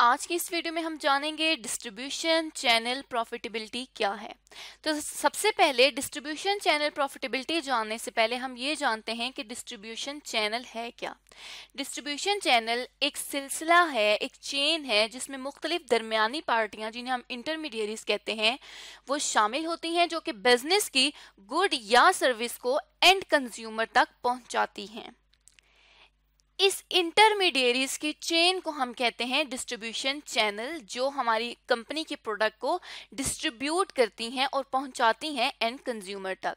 आज की इस वीडियो में हम जानेंगे डिस्ट्रीब्यूशन चैनल प्रॉफिटेबिलिटी क्या है तो सबसे पहले डिस्ट्रीब्यूशन चैनल प्रॉफिटेबिलिटी जानने से पहले हम ये जानते हैं कि डिस्ट्रीब्यूशन चैनल है क्या डिस्ट्रीब्यूशन चैनल एक सिलसिला है एक चेन है जिसमें मुख्तलिफ दरमियानी पार्टियां जिन्हें हम इंटरमीडियरीज कहते हैं वो शामिल होती हैं जो कि बिजनेस की गुड या सर्विस को एंड कंज्यूमर तक पहुंचाती हैं इस इंटरमीडियरीज की चेन को हम कहते हैं डिस्ट्रीब्यूशन चैनल जो हमारी कंपनी के प्रोडक्ट को डिस्ट्रीब्यूट करती हैं और पहुंचाती हैं एंड कंज्यूमर तक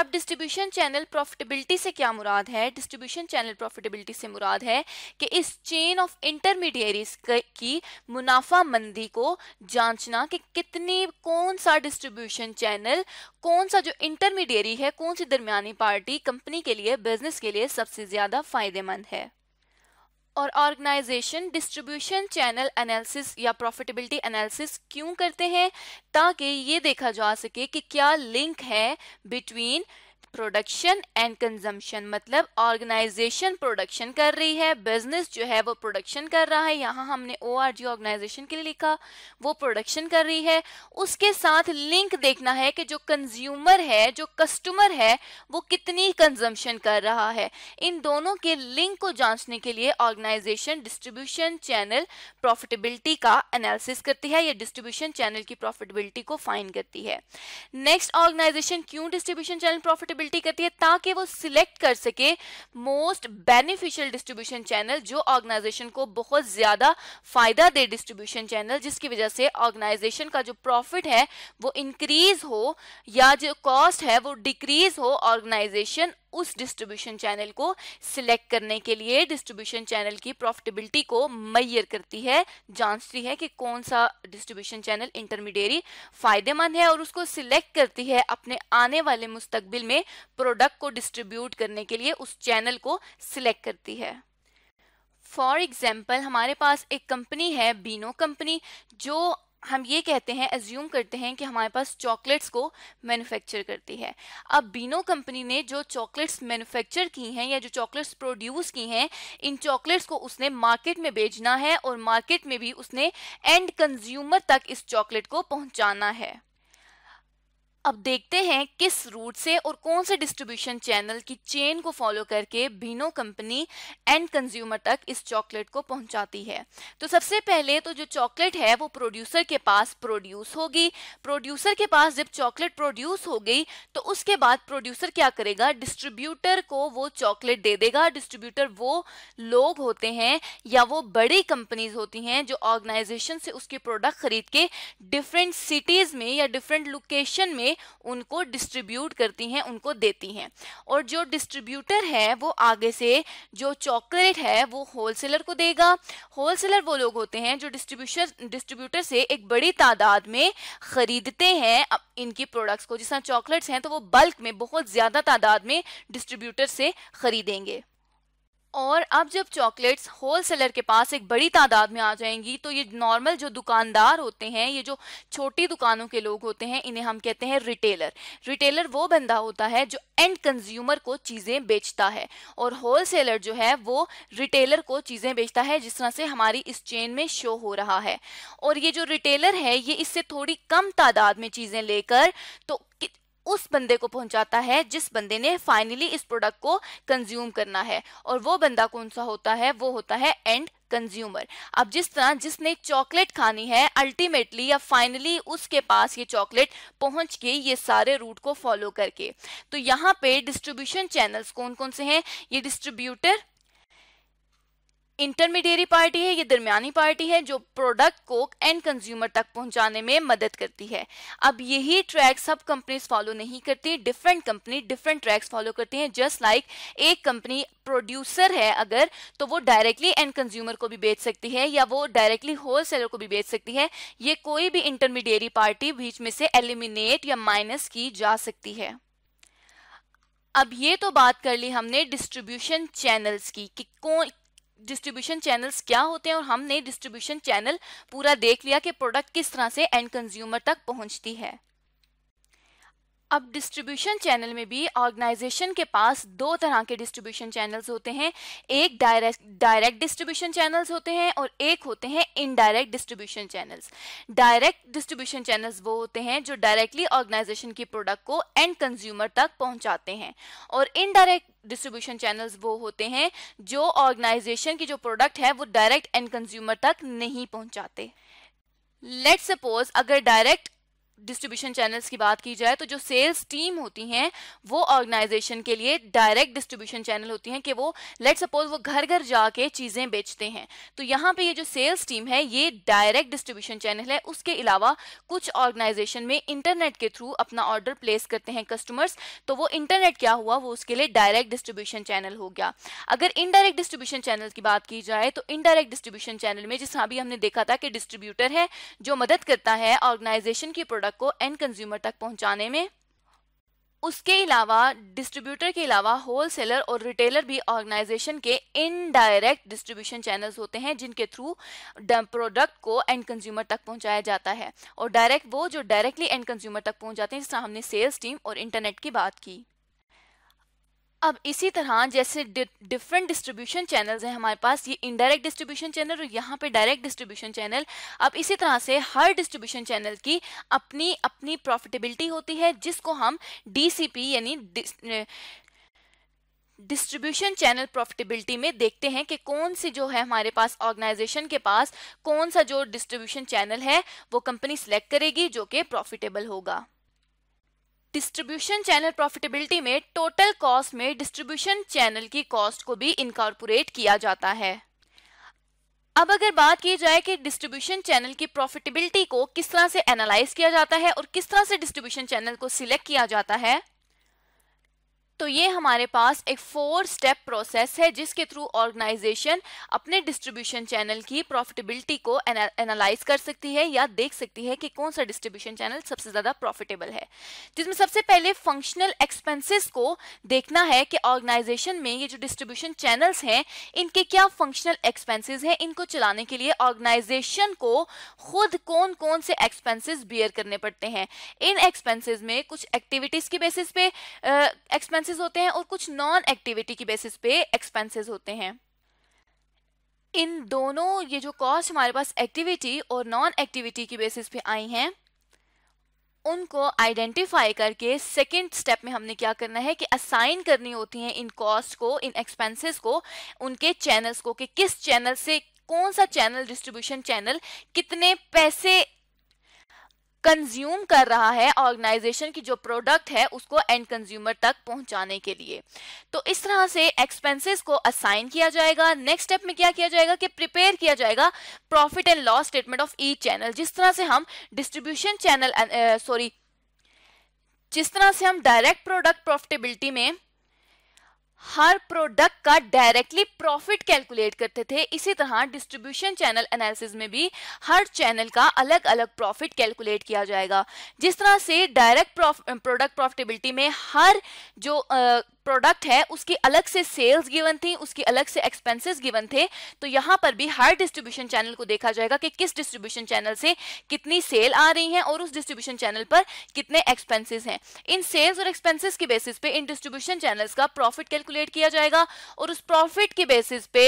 अब डिस्ट्रीब्यूशन चैनल प्रॉफिटेबिलिटी से क्या मुराद है डिस्ट्रीब्यूशन चैनल प्रॉफिटेबिलिटी से मुराद है कि इस चेन ऑफ इंटरमीडियरीज की मुनाफा मंदी को जांचना कि कितनी कौन सा डिस्ट्रीब्यूशन चैनल कौन सा जो इंटरमीडियरी है कौन सी दरमियानी पार्टी कंपनी के लिए बिजनेस के लिए सबसे ज्यादा फायदेमंद है और ऑर्गेनाइजेशन डिस्ट्रीब्यूशन चैनल एनालिसिस या प्रॉफिटेबिलिटी एनालिसिस क्यों करते हैं ताकि ये देखा जा सके कि क्या लिंक है बिटवीन प्रोडक्शन एंड कंजम्पशन मतलब ऑर्गेनाइजेशन प्रोडक्शन कर रही है बिजनेस जो है वो प्रोडक्शन कर रहा है यहाँ हमने ओ आर जी ऑर्गेनाइजेशन के लिए लिखा वो प्रोडक्शन कर रही है उसके साथ लिंक देखना है कि जो कंज्यूमर है जो कस्टमर है वो कितनी कंजम्पशन कर रहा है इन दोनों के लिंक को जांचने के लिए ऑर्गेनाइजेशन डिस्ट्रीब्यूशन चैनल प्रॉफिटेबिलिटी का एनालिसिस करती है या डिस्ट्रीब्यूशन चैनल की प्रॉफिटेबिलिटी को फाइन करती है नेक्स्ट ऑर्गेनाइजेशन क्यों डिस्ट्रीब्यूशन चैनल प्रॉफिटेबिलिटी पॉसिबिलिटी करती है ताकि वो सिलेक्ट कर सके मोस्ट बेनिफिशियल डिस्ट्रीब्यूशन चैनल जो ऑर्गेनाइजेशन को बहुत ज्यादा फायदा दे डिस्ट्रीब्यूशन चैनल जिसकी वजह से ऑर्गेनाइजेशन का जो प्रॉफिट है वो इंक्रीज हो या जो कॉस्ट है वो डिक्रीज हो ऑर्गेनाइजेशन उस डिस्ट्रीब्यूशन चैनल को सिलेक्ट करने के लिए डिस्ट्रीब्यूशन चैनल की प्रॉफिटेबिलिटी को मैयर करती है जांचती है कि कौन सा डिस्ट्रीब्यूशन चैनल इंटरमीडिएरी फायदेमंद है और उसको सिलेक्ट करती है अपने आने वाले मुस्तकबिल में प्रोडक्ट को डिस्ट्रीब्यूट करने के लिए उस चैनल को सिलेक्ट करती है फॉर एग्जाम्पल हमारे पास एक कंपनी है बीनो कंपनी जो हम ये कहते हैं एज्यूम करते हैं कि हमारे पास चॉकलेट्स को मैन्युफैक्चर करती है अब बीनो कंपनी ने जो चॉकलेट्स मैन्युफैक्चर की हैं या जो चॉकलेट्स प्रोड्यूस की हैं इन चॉकलेट्स को उसने मार्केट में बेचना है और मार्केट में भी उसने एंड कंज्यूमर तक इस चॉकलेट को पहुंचाना है अब देखते हैं किस रूट से और कौन से डिस्ट्रीब्यूशन चैनल की चेन को फॉलो करके बीनो कंपनी एंड कंज्यूमर तक इस चॉकलेट को पहुंचाती है तो सबसे पहले तो जो चॉकलेट है वो प्रोड्यूसर के पास प्रोड्यूस होगी प्रोड्यूसर के पास जब चॉकलेट प्रोड्यूस हो गई तो उसके बाद प्रोड्यूसर क्या करेगा डिस्ट्रीब्यूटर को वो चॉकलेट दे देगा डिस्ट्रीब्यूटर वो लोग होते हैं या वो बड़ी कंपनीज होती हैं जो ऑर्गेनाइजेशन से उसके प्रोडक्ट खरीद के डिफरेंट सिटीज में या डिफरेंट लोकेशन में उनको डिस्ट्रीब्यूट करती हैं उनको देती हैं और जो डिस्ट्रीब्यूटर है वो आगे से जो चॉकलेट है वो होलसेलर को देगा होलसेलर वो लोग होते हैं जो डिस्ट्रीब्यूशन डिस्ट्रीब्यूटर से एक बड़ी तादाद में खरीदते हैं इनकी प्रोडक्ट्स को जिस तरह चॉकलेट्स हैं तो वो बल्क में बहुत ज़्यादा तादाद में डिस्ट्रीब्यूटर से खरीदेंगे और अब जब चॉकलेट्स होल सेलर के पास एक बड़ी तादाद में आ जाएंगी तो ये नॉर्मल जो दुकानदार होते हैं ये जो छोटी दुकानों के लोग होते हैं इन्हें हम कहते हैं रिटेलर रिटेलर वो बंदा होता है जो एंड कंज्यूमर को चीज़ें बेचता है और होल सेलर जो है वो रिटेलर को चीज़ें बेचता है जिस तरह से हमारी इस चेन में शो हो रहा है और ये जो रिटेलर है ये इससे थोड़ी कम तादाद में चीज़ें लेकर तो उस बंदे को पहुंचाता है जिस बंदे ने फाइनली इस प्रोडक्ट को कंज्यूम करना है और वो बंदा कौन सा होता है वो होता है एंड कंज्यूमर अब जिस तरह जिसने चॉकलेट खानी है अल्टीमेटली या फाइनली उसके पास ये चॉकलेट पहुंच के ये सारे रूट को फॉलो करके तो यहाँ पे डिस्ट्रीब्यूशन चैनल्स कौन कौन से हैं ये डिस्ट्रीब्यूटर इंटरमीडियरी पार्टी है ये दरमियानी पार्टी है जो प्रोडक्ट को एंड कंज्यूमर तक पहुंचाने में मदद करती है अब यही ट्रैक सब कंपनीज फॉलो नहीं करती different company different tracks follow करती हैं जस्ट लाइक एक कंपनी प्रोड्यूसर है अगर तो वो डायरेक्टली एंड कंज्यूमर को भी बेच सकती है या वो डायरेक्टली होलसेलर को भी बेच सकती है ये कोई भी इंटरमीडियरी पार्टी बीच में से एलिमिनेट या माइनस की जा सकती है अब ये तो बात कर ली हमने डिस्ट्रीब्यूशन चैनल्स की कि कौन डिस्ट्रीब्यूशन चैनल्स क्या होते हैं और हमने डिस्ट्रीब्यूशन चैनल पूरा देख लिया कि प्रोडक्ट किस तरह से एंड कंज्यूमर तक पहुंचती है अब डिस्ट्रीब्यूशन चैनल में भी ऑर्गेनाइजेशन के पास दो तरह के डिस्ट्रीब्यूशन चैनल्स होते हैं एक डायरेक्ट डायरेक्ट डिस्ट्रीब्यूशन चैनल्स होते हैं और एक होते हैं indirect distribution channels direct distribution channels वो होते हैं जो डायरेक्टली ऑर्गेनाइजेशन की प्रोडक्ट को एंड कंज्यूमर तक पहुंचाते हैं और इनडायरेक्ट डिस्ट्रीब्यूशन चैनल्स वो होते हैं जो ऑर्गेनाइजेशन की जो प्रोडक्ट है वो डायरेक्ट एंड कंज्यूमर तक नहीं पहुंचाते लेट सपोज अगर डायरेक्ट डिस्ट्रीब्यूशन चैनल्स की बात की जाए तो जो सेल्स टीम होती हैं वो ऑर्गेनाइजेशन के लिए डायरेक्ट डिस्ट्रीब्यूशन चैनल होती हैं कि वो लेट सपोज वो घर घर जाके चीज़ें बेचते हैं तो यहाँ पे ये जो सेल्स टीम है ये डायरेक्ट डिस्ट्रीब्यूशन चैनल है उसके अलावा कुछ ऑर्गेनाइजेशन में इंटरनेट के थ्रू अपना ऑर्डर प्लेस करते हैं कस्टमर्स तो वो इंटरनेट क्या हुआ वो उसके लिए डायरेक्ट डिस्ट्रीब्यूशन चैनल हो गया अगर इनडायरेक्ट डिस्ट्रीब्यूशन चैनल की बात की जाए तो इनडायरेक्ट डिस्ट्रीब्यूशन चैनल में जिस अभी हमने देखा था कि डिस्ट्रीब्यूटर है जो मदद करता है ऑर्गेनाइजेशन की प्रोडक्ट प्रोडक्ट को एंड कंज्यूमर तक पहुंचाने में उसके अलावा डिस्ट्रीब्यूटर के अलावा होलसेलर और रिटेलर भी ऑर्गेनाइजेशन के इनडायरेक्ट डिस्ट्रीब्यूशन चैनल्स होते हैं जिनके थ्रू प्रोडक्ट को एंड कंज्यूमर तक पहुंचाया जाता है और डायरेक्ट वो जो डायरेक्टली एंड कंज्यूमर तक पहुंच जाते हैं तरह हमने सेल्स टीम और इंटरनेट की बात की अब इसी तरह जैसे डिफरेंट डिस्ट्रीब्यूशन चैनल्स हैं हमारे पास ये इनडायरेक्ट डिस्ट्रीब्यूशन चैनल और यहाँ पे डायरेक्ट डिस्ट्रीब्यूशन चैनल अब इसी तरह से हर डिस्ट्रीब्यूशन चैनल की अपनी अपनी प्रॉफिटेबिलिटी होती है जिसको हम डीसीपी यानी डिस्ट्रीब्यूशन चैनल प्रॉफिटेबिलिटी में देखते हैं कि कौन सी जो है हमारे पास ऑर्गेनाइजेशन के पास कौन सा जो डिस्ट्रीब्यूशन चैनल है वो कंपनी सिलेक्ट करेगी जो कि प्रॉफिटेबल होगा डिस्ट्रीब्यूशन चैनल प्रॉफिटेबिलिटी में टोटल कॉस्ट में डिस्ट्रीब्यूशन चैनल की कॉस्ट को भी इनकॉर्पोरेट किया जाता है अब अगर बात की जाए कि डिस्ट्रीब्यूशन चैनल की प्रॉफिटेबिलिटी को किस तरह से एनालाइज किया जाता है और किस तरह से डिस्ट्रीब्यूशन चैनल को सिलेक्ट किया जाता है तो ये हमारे पास एक फोर स्टेप प्रोसेस है जिसके थ्रू ऑर्गेनाइजेशन अपने डिस्ट्रीब्यूशन चैनल की प्रॉफिटेबिलिटी को एनालाइज कर सकती है या देख सकती है कि कौन सा डिस्ट्रीब्यूशन चैनल सबसे ज़्यादा प्रॉफिटेबल है जिसमें सबसे पहले फंक्शनल एक्सपेंसेस को देखना है कि ऑर्गेनाइजेशन में ये जो डिस्ट्रीब्यूशन चैनल्स हैं इनके क्या फंक्शनल एक्सपेंसिस हैं इनको चलाने के लिए ऑर्गेनाइजेशन को खुद कौन कौन से एक्सपेंसिस बियर करने पड़ते हैं इन एक्सपेंसिस में कुछ एक्टिविटीज़ के बेसिस पे एक्सपेंस एक्सपेंसेस होते हैं और कुछ नॉन एक्टिविटी की बेसिस पे एक्सपेंसेस होते हैं इन दोनों ये जो कॉस्ट हमारे पास एक्टिविटी और नॉन एक्टिविटी की बेसिस पे आई हैं उनको आइडेंटिफाई करके सेकंड स्टेप में हमने क्या करना है कि असाइन करनी होती है इन कॉस्ट को इन एक्सपेंसेस को उनके चैनल्स को कि किस चैनल से कौन सा चैनल डिस्ट्रीब्यूशन चैनल कितने पैसे कंज्यूम कर रहा है ऑर्गेनाइजेशन की जो प्रोडक्ट है उसको एंड कंज्यूमर तक पहुंचाने के लिए तो इस तरह से एक्सपेंसेस को असाइन किया जाएगा नेक्स्ट स्टेप में क्या किया जाएगा कि प्रिपेयर किया जाएगा profit and loss statement of e channel जिस तरह से हम डिस्ट्रीब्यूशन चैनल सॉरी जिस तरह से हम डायरेक्ट प्रोडक्ट प्रॉफिटेबिलिटी में हर प्रोडक्ट का डायरेक्टली प्रॉफिट कैलकुलेट करते थे इसी तरह डिस्ट्रीब्यूशन चैनल एनालिसिस में भी हर चैनल का अलग अलग प्रॉफिट कैलकुलेट किया जाएगा जिस तरह से डायरेक्ट प्रोडक्ट प्रॉफिटेबिलिटी में हर जो प्रोडक्ट है उसकी अलग से सेल्स गिवन थी उसकी अलग से एक्सपेंसेस गिवन थे तो यहां पर भी हर डिस्ट्रीब्यूशन चैनल को देखा जाएगा कि किस डिस्ट्रीब्यूशन चैनल से कितनी सेल आ रही है और उस डिस्ट्रीब्यूशन चैनल पर कितने एक्सपेंसेस हैं इन सेल्स और एक्सपेंसिस के बेसिस पे इन डिस्ट्रीब्यूशन चैनल्स का प्रॉफिट कैलकुलेट किया जाएगा और उस प्रॉफिट के बेसिस पे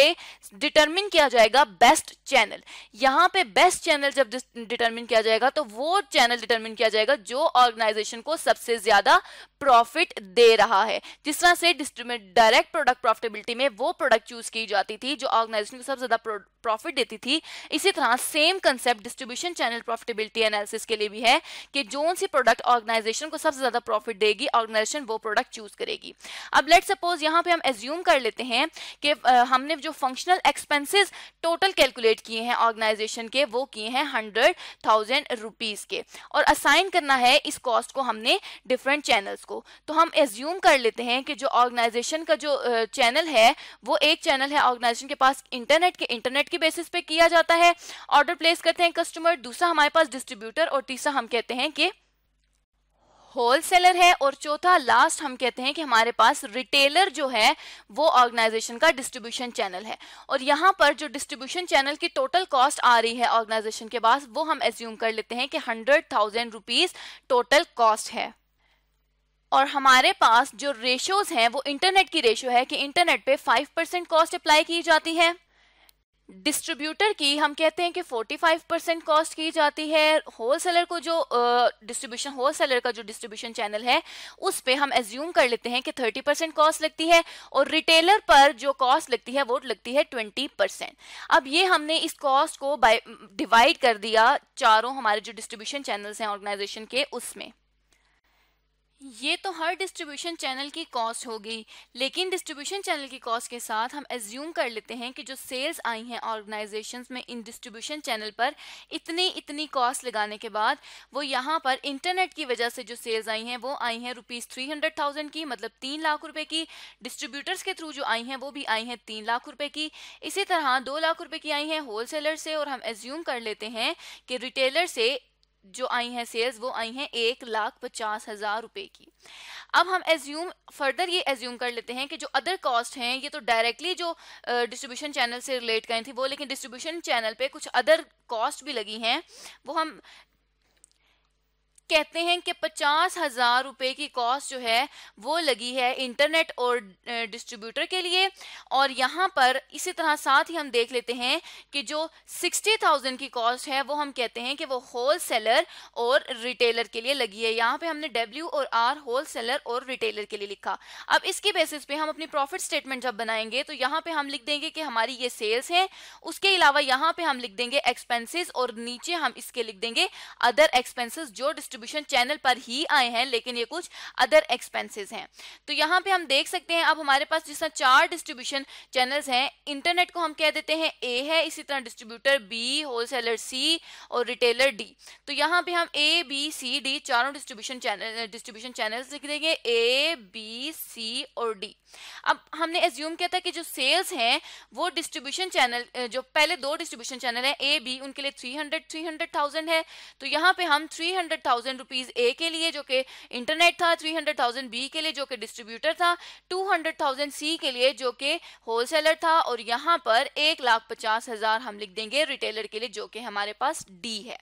डिटर्मिन किया जाएगा बेस्ट चैनल यहाँ पे बेस्ट चैनल जब डिटर्मिन किया जाएगा तो वो चैनल डिटर्मिन किया जाएगा जो ऑर्गेनाइजेशन को सबसे ज्यादा प्रॉफिट दे रहा है जिस तरह से डिस्ट्रीब्यूट डायरेक्ट प्रोडक्ट प्रॉफिटेबिलिटी में वो प्रोडक्ट चूज की जाती थी जो ऑर्गेनाइजेशन को सबसे ज्यादा प्रॉफिट देती थी इसी तरह same concept distribution channel profitability analysis के लिए भी है कि जो सी प्रोडक्ट ऑर्गेनाइजेशन को सबसे ज्यादा प्रॉफिट देगी ऑर्गेनाइजेशन वो प्रोडक्ट चूज करेगी अब लेट सपोज यहाँ पे हम एज्यूम कर लेते हैं कि हमने जो फंक्शनल एक्सपेंसिस टोटल कैलकुलेट किए हैं ऑर्गेनाइजेशन के वो किए हैं हंड्रेड थाउजेंड रुपीज के और असाइन करना है इस कॉस्ट को हमने डिफरेंट चैनल्स को तो हम एज्यूम कर लेते हैं कि जो ऑर्गेनाइजेशन का जो चैनल है वो एक चैनल है ऑर्गेनाइजेशन के पास इंटरनेट के इंटरनेट के बेसिस पे किया जाता है ऑर्डर प्लेस करते हैं कस्टमर दूसरा हमारे पास डिस्ट्रीब्यूटर और तीसरा हम कहते हैं कि होलसेलर है और चौथा लास्ट हम कहते हैं कि हमारे पास रिटेलर जो है वो ऑर्गेनाइजेशन का डिस्ट्रीब्यूशन चैनल है और यहाँ पर जो डिस्ट्रीब्यूशन चैनल की टोटल कॉस्ट आ रही है ऑर्गेनाइजेशन के पास वो हम एज्यूम कर लेते हैं कि hundred thousand rupees total cost है और हमारे पास जो रेशोज हैं वो इंटरनेट की रेशो है कि इंटरनेट पे 5 परसेंट कॉस्ट अप्लाई की जाती है डिस्ट्रीब्यूटर की हम कहते हैं कि 45 परसेंट कॉस्ट की जाती है होलसेलर को जो डिस्ट्रीब्यूशन uh, होलसेलर का जो डिस्ट्रीब्यूशन चैनल है उस पे हम एज्यूम कर लेते हैं कि 30 परसेंट कॉस्ट लगती है और रिटेलर पर जो कॉस्ट लगती है वो लगती है 20 परसेंट अब ये हमने इस कॉस्ट को डिवाइड कर दिया चारों हमारे जो डिस्ट्रीब्यूशन चैनल्स हैं ऑर्गेनाइजेशन के उसमें ये तो हर डिस्ट्रीब्यूशन चैनल की कॉस्ट हो गई लेकिन डिस्ट्रीब्यूशन चैनल की कॉस्ट के साथ हम एज्यूम कर लेते हैं कि जो सेल्स आई हैं ऑर्गेनाइजेशन में इन डिस्ट्रीब्यूशन चैनल पर इतनी इतनी कॉस्ट लगाने के बाद वो यहाँ पर इंटरनेट की वजह से जो सेल्स आई हैं वो आई हैं रुपीज़ थ्री हंड्रेड थाउजेंड की मतलब तीन लाख रुपये की डिस्ट्रीब्यूटर्स के थ्रू जो आई हैं वो भी आई हैं तीन लाख रुपये की इसी तरह दो लाख रुपये की आई हैं होलसेलर से और हम एज्यूम कर लेते हैं कि रिटेलर से जो आई हैं सेल्स वो आई हैं एक लाख पचास हज़ार रुपए की अब हम एज्यूम फर्दर ये एज्यूम कर लेते हैं कि जो अदर कॉस्ट हैं ये तो डायरेक्टली जो डिस्ट्रीब्यूशन चैनल से रिलेट करें थी वो लेकिन डिस्ट्रीब्यूशन चैनल पे कुछ अदर कॉस्ट भी लगी हैं वो हम कहते हैं कि पचास हजार रुपए की कॉस्ट जो है वो लगी है इंटरनेट और डिस्ट्रीब्यूटर के लिए और यहाँ पर इसी तरह साथ ही हम देख लेते हैं कि जो सिक्सटी थाउजेंड की कॉस्ट है वो हम कहते हैं कि वो होल सेलर और रिटेलर के लिए लगी है यहाँ पे हमने डब्ल्यू और आर होल सेलर और रिटेलर के लिए लिखा अब इसके बेसिस पे हम अपनी प्रॉफिट स्टेटमेंट जब बनाएंगे तो यहाँ पे हम लिख देंगे कि हमारी ये सेल्स है उसके अलावा यहाँ पे हम लिख देंगे एक्सपेंसिस और नीचे हम इसके लिख देंगे अदर एक्सपेंसिस जो डिस्ट्रीब्यूटर डिस्ट्रीब्यूशन चैनल पर ही आए हैं लेकिन ये कुछ अदर एक्सपेंसेस हैं तो यहाँ पे हम देख सकते हैं अब हमारे पास जिस तरह चार डिस्ट्रीब्यूशन चैनल्स हैं इंटरनेट को हम कह देते हैं ए है इसी तरह डिस्ट्रीब्यूटर बी होलसेलर सी और रिटेलर डी तो यहाँ पे हम ए बी सी डी चारों डिस्ट्रीब्यूशन चैनल डिस्ट्रीब्यूशन चैनल लिख देंगे ए बी सी और डी अब हमने एज्यूम किया था कि जो सेल्स हैं वो डिस्ट्रीब्यूशन चैनल जो पहले दो डिस्ट्रीब्यूशन चैनल हैं ए बी उनके लिए three hundred three hundred thousand है तो यहाँ पे हम three hundred thousand thousand rupees A के लिए जो कि इंटरनेट था थ्री हंड्रेड थाउजेंड बी के लिए जो कि डिस्ट्रीब्यूटर था टू हंड्रेड थाउजेंड सी के लिए जो कि होलसेलर था और यहाँ पर एक लाख पचास हजार हम लिख देंगे रिटेलर के लिए जो कि हमारे पास डी है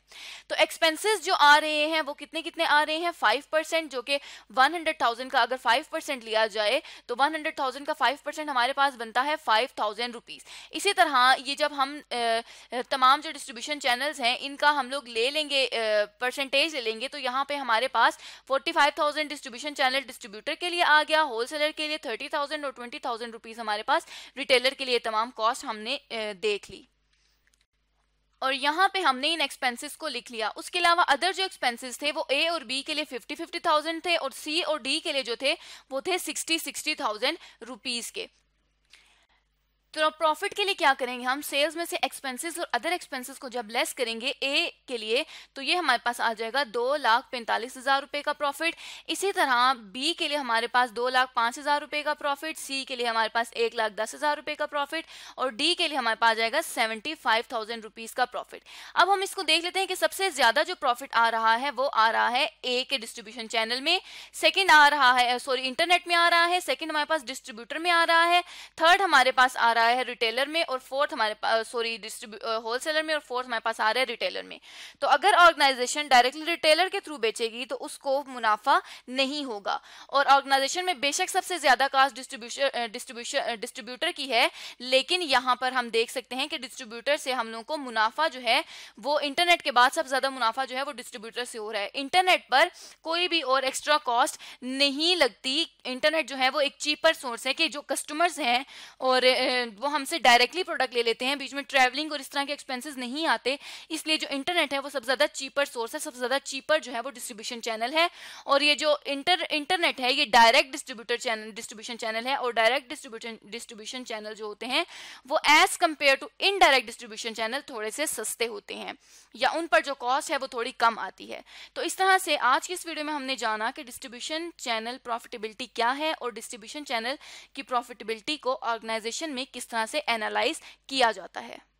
तो एक्सपेंसिस जो आ रहे हैं वो कितने कितने आ रहे हैं फाइव परसेंट जो कि वन हंड्रेड थाउजेंड का अगर फाइव परसेंट लिया जाए तो वन हंड्रेड थाउजेंड का फाइव परसेंट हमारे पास बनता है फाइव थाउजेंड रुपीज इसी तरह ये जब हम तमाम जो डिस्ट्रीब्यूशन चैनल्स हैं इनका हम लोग ले लेंगे परसेंटेज ले लेंगे तो तो यहाँ पे हमारे पास 45,000 डिस्ट्रीब्यूशन चैनल डिस्ट्रीब्यूटर के लिए आ गया होलसेलर के लिए 30,000 और 20,000 रुपीस हमारे पास रिटेलर के लिए तमाम कॉस्ट हमने देख ली और यहाँ पे हमने इन एक्सपेंसेस को लिख लिया उसके अलावा अदर जो एक्सपेंसेस थे वो ए और बी के लिए फिफ्टी फिफ्टी थाउजेंड थे और सी और डी के लिए जो थे वो थे सिक्सटी सिक्सटी थाउजेंड रुपीज़ के तो प्रॉफिट के लिए क्या करेंगे हम सेल्स में से एक्सपेंसेस और अदर एक्सपेंसेस को जब लेस करेंगे ए के लिए तो ये हमारे पास आ जाएगा दो लाख पैंतालीस हजार रुपए का प्रॉफिट इसी तरह बी के लिए हमारे पास दो लाख पांच हजार रुपए का प्रॉफिट सी के लिए हमारे पास एक लाख दस हजार रुपए का प्रॉफिट और डी के लिए हमारे पास आ जाएगा सेवेंटी फाइव थाउजेंड रुपीज़ का प्रॉफिट अब हम इसको देख लेते हैं कि सबसे ज़्यादा जो प्रॉफिट आ रहा है वो आ रहा है ए के डिस्ट्रीब्यूशन चैनल में सेकेंड आ रहा है सॉरी इंटरनेट में आ रहा है सेकेंड हमारे पास डिस्ट्रीब्यूटर में आ रहा है थर्ड हमारे पास आ रहा है रहा है रिटेलर में और फोर्थ हमारे पास सॉरी डिस्ट्रीब्यू होलसेलर में और फोर्थ हमारे पास आ रहा है रिटेलर में तो अगर ऑर्गेनाइजेशन डायरेक्टली रिटेलर के थ्रू बेचेगी तो उसको मुनाफा नहीं होगा और ऑर्गेनाइजेशन में बेशक सबसे ज्यादा कास्ट डिस्ट्रीब्यूशन डिस्ट्रीब्यूशन डिस्ट्रीब्यूटर की है लेकिन यहाँ पर हम देख सकते हैं कि डिस्ट्रीब्यूटर से हम लोगों को मुनाफा जो है वो इंटरनेट के बाद सबसे ज्यादा मुनाफा जो है वो डिस्ट्रीब्यूटर से हो रहा है इंटरनेट पर कोई भी और एक्स्ट्रा कॉस्ट नहीं लगती इंटरनेट जो है वो एक चीपर सोर्स है कि जो कस्टमर्स हैं और वो हमसे डायरेक्टली प्रोडक्ट ले लेते हैं बीच में ट्रैवलिंग और इस तरह के एक्सपेंसेस नहीं आते इसलिए जो इंटरनेट है वो सबसे ज़्यादा चीपर सोर्स है सबसे ज़्यादा चीपर जो है वो डिस्ट्रीब्यूशन चैनल है और ये जो इंटर इंटरनेट है ये direct distributor channel distribution channel है और डायरेक्ट डिस्ट्रीब्यूशन डिस्ट्रीब्यूशन चैनल जो होते हैं वो as compare to indirect distribution channel थोड़े से सस्ते होते हैं या उन पर जो कॉस्ट है वो थोड़ी कम आती है तो इस तरह से आज की इस वीडियो में हमने जाना कि डिस्ट्रीब्यूशन चैनल प्रॉफिटेबिलिटी क्या है और डिस्ट्रीब्यूशन चैनल की प्रॉफिटेबिलिटी को ऑर्गेनाइजेशन में किस तरह से एनालाइज किया जाता है